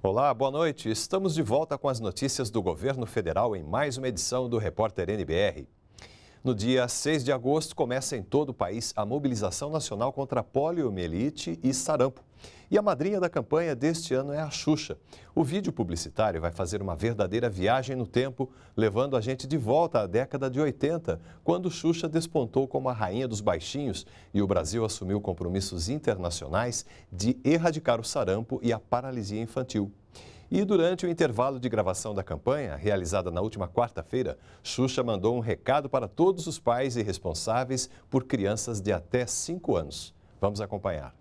Olá, boa noite. Estamos de volta com as notícias do governo federal em mais uma edição do Repórter NBR. No dia 6 de agosto começa em todo o país a mobilização nacional contra poliomielite e sarampo. E a madrinha da campanha deste ano é a Xuxa. O vídeo publicitário vai fazer uma verdadeira viagem no tempo, levando a gente de volta à década de 80, quando Xuxa despontou como a rainha dos baixinhos e o Brasil assumiu compromissos internacionais de erradicar o sarampo e a paralisia infantil. E durante o intervalo de gravação da campanha, realizada na última quarta-feira, Xuxa mandou um recado para todos os pais e responsáveis por crianças de até 5 anos. Vamos acompanhar.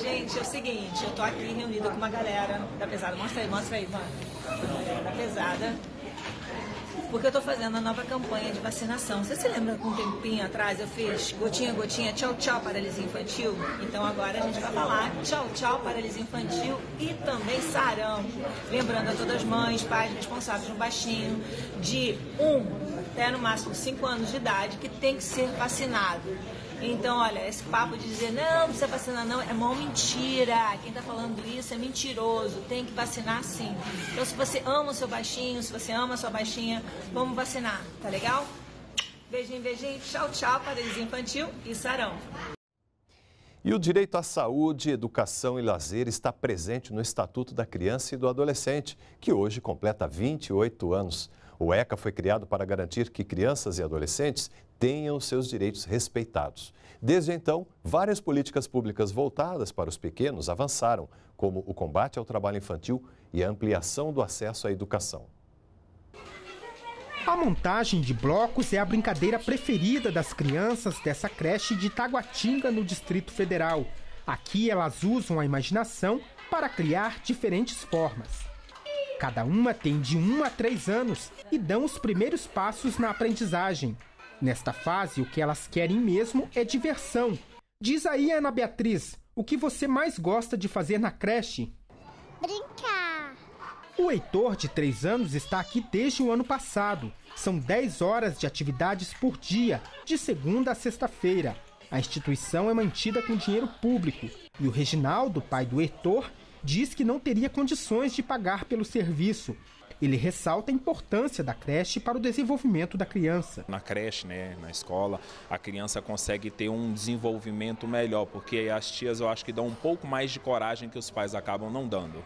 Gente, é o seguinte, eu tô aqui reunida com uma galera da pesada. Mostra aí, mostra aí, mano. Da pesada. Porque eu tô fazendo a nova campanha de vacinação. Você se lembra que um tempinho atrás eu fiz gotinha, gotinha, tchau, tchau, paralisia infantil? Então agora a gente vai falar tchau, tchau, paralisia infantil e também sarampo. Lembrando a todas as mães, pais responsáveis no baixinho, de um até no máximo cinco anos de idade, que tem que ser vacinado. Então, olha, esse papo de dizer não, precisa vacinar não, é mó mentira. Quem está falando isso é mentiroso, tem que vacinar sim. Então, se você ama o seu baixinho, se você ama a sua baixinha, vamos vacinar, tá legal? Beijinho, beijinho, tchau, tchau, Paralisia Infantil e Sarão. E o direito à saúde, educação e lazer está presente no Estatuto da Criança e do Adolescente, que hoje completa 28 anos. O ECA foi criado para garantir que crianças e adolescentes tenham seus direitos respeitados. Desde então, várias políticas públicas voltadas para os pequenos avançaram, como o combate ao trabalho infantil e a ampliação do acesso à educação. A montagem de blocos é a brincadeira preferida das crianças dessa creche de Taguatinga, no Distrito Federal. Aqui elas usam a imaginação para criar diferentes formas. Cada uma tem de 1 a 3 anos e dão os primeiros passos na aprendizagem. Nesta fase, o que elas querem mesmo é diversão. Diz aí, Ana Beatriz, o que você mais gosta de fazer na creche? Brincar. O Heitor, de 3 anos, está aqui desde o ano passado. São 10 horas de atividades por dia, de segunda a sexta-feira. A instituição é mantida com dinheiro público e o Reginaldo, pai do Heitor, diz que não teria condições de pagar pelo serviço ele ressalta a importância da creche para o desenvolvimento da criança. Na creche, né, na escola, a criança consegue ter um desenvolvimento melhor, porque as tias eu acho que dão um pouco mais de coragem que os pais acabam não dando.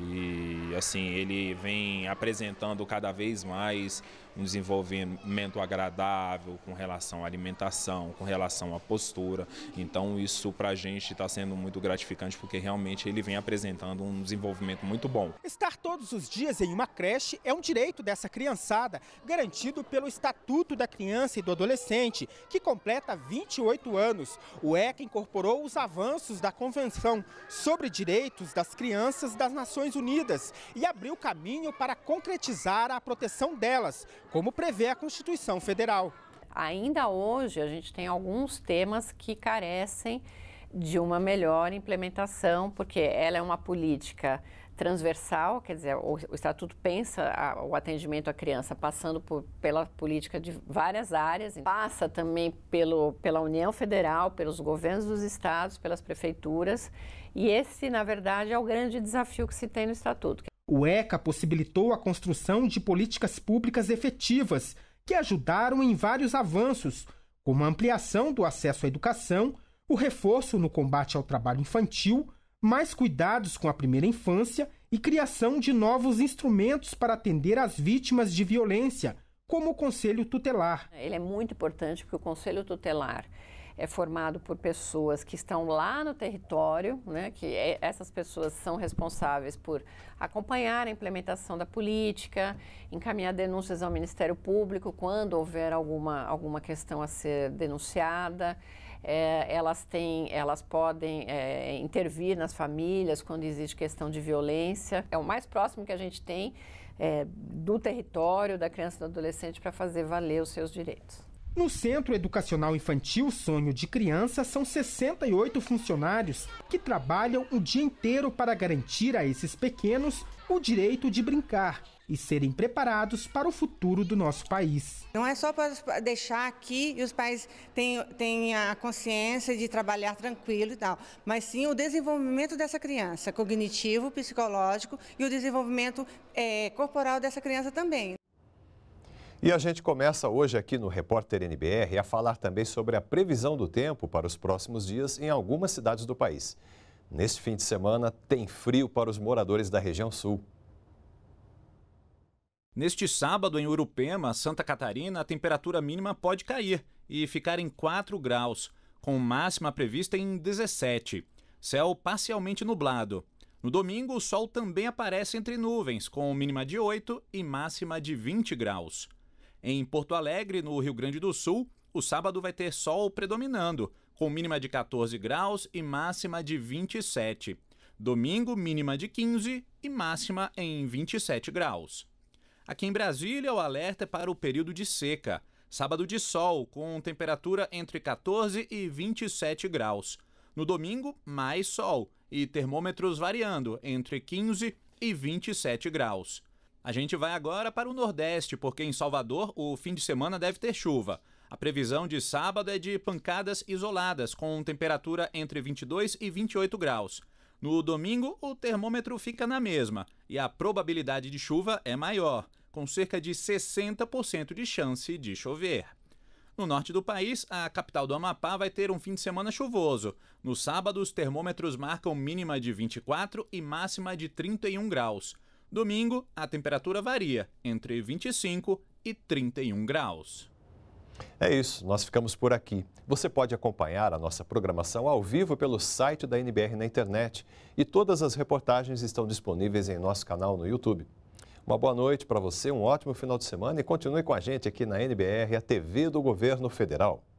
E assim, ele vem apresentando cada vez mais um desenvolvimento agradável com relação à alimentação, com relação à postura. Então isso para a gente está sendo muito gratificante porque realmente ele vem apresentando um desenvolvimento muito bom. Estar todos os dias em uma creche é um direito dessa criançada, garantido pelo Estatuto da Criança e do Adolescente, que completa 28 anos. O ECA incorporou os avanços da Convenção sobre Direitos das Crianças das Nações Unidas e abriu caminho para concretizar a proteção delas como prevê a Constituição Federal. Ainda hoje, a gente tem alguns temas que carecem de uma melhor implementação, porque ela é uma política transversal, quer dizer, o, o Estatuto pensa a, o atendimento à criança passando por, pela política de várias áreas, passa também pelo, pela União Federal, pelos governos dos estados, pelas prefeituras, e esse, na verdade, é o grande desafio que se tem no Estatuto. O ECA possibilitou a construção de políticas públicas efetivas que ajudaram em vários avanços, como a ampliação do acesso à educação, o reforço no combate ao trabalho infantil, mais cuidados com a primeira infância e criação de novos instrumentos para atender às vítimas de violência, como o Conselho Tutelar. Ele é muito importante porque o Conselho Tutelar é formado por pessoas que estão lá no território, né, que é, essas pessoas são responsáveis por acompanhar a implementação da política, encaminhar denúncias ao Ministério Público quando houver alguma, alguma questão a ser denunciada. É, elas têm, elas podem é, intervir nas famílias quando existe questão de violência. É o mais próximo que a gente tem é, do território da criança e do adolescente para fazer valer os seus direitos. No Centro Educacional Infantil Sonho de Criança, são 68 funcionários que trabalham o dia inteiro para garantir a esses pequenos o direito de brincar e serem preparados para o futuro do nosso país. Não é só para deixar aqui e os pais tenham a consciência de trabalhar tranquilo e tal, mas sim o desenvolvimento dessa criança, cognitivo, psicológico e o desenvolvimento é, corporal dessa criança também. E a gente começa hoje aqui no Repórter NBR a falar também sobre a previsão do tempo para os próximos dias em algumas cidades do país. Neste fim de semana, tem frio para os moradores da região sul. Neste sábado, em Urupema, Santa Catarina, a temperatura mínima pode cair e ficar em 4 graus, com máxima prevista em 17. Céu parcialmente nublado. No domingo, o sol também aparece entre nuvens, com mínima de 8 e máxima de 20 graus. Em Porto Alegre, no Rio Grande do Sul, o sábado vai ter sol predominando, com mínima de 14 graus e máxima de 27. Domingo, mínima de 15 e máxima em 27 graus. Aqui em Brasília, o alerta é para o período de seca. Sábado de sol, com temperatura entre 14 e 27 graus. No domingo, mais sol e termômetros variando entre 15 e 27 graus. A gente vai agora para o Nordeste, porque em Salvador o fim de semana deve ter chuva. A previsão de sábado é de pancadas isoladas, com temperatura entre 22 e 28 graus. No domingo, o termômetro fica na mesma e a probabilidade de chuva é maior, com cerca de 60% de chance de chover. No norte do país, a capital do Amapá vai ter um fim de semana chuvoso. No sábado, os termômetros marcam mínima de 24 e máxima de 31 graus. Domingo, a temperatura varia entre 25 e 31 graus. É isso, nós ficamos por aqui. Você pode acompanhar a nossa programação ao vivo pelo site da NBR na internet e todas as reportagens estão disponíveis em nosso canal no YouTube. Uma boa noite para você, um ótimo final de semana e continue com a gente aqui na NBR, a TV do Governo Federal.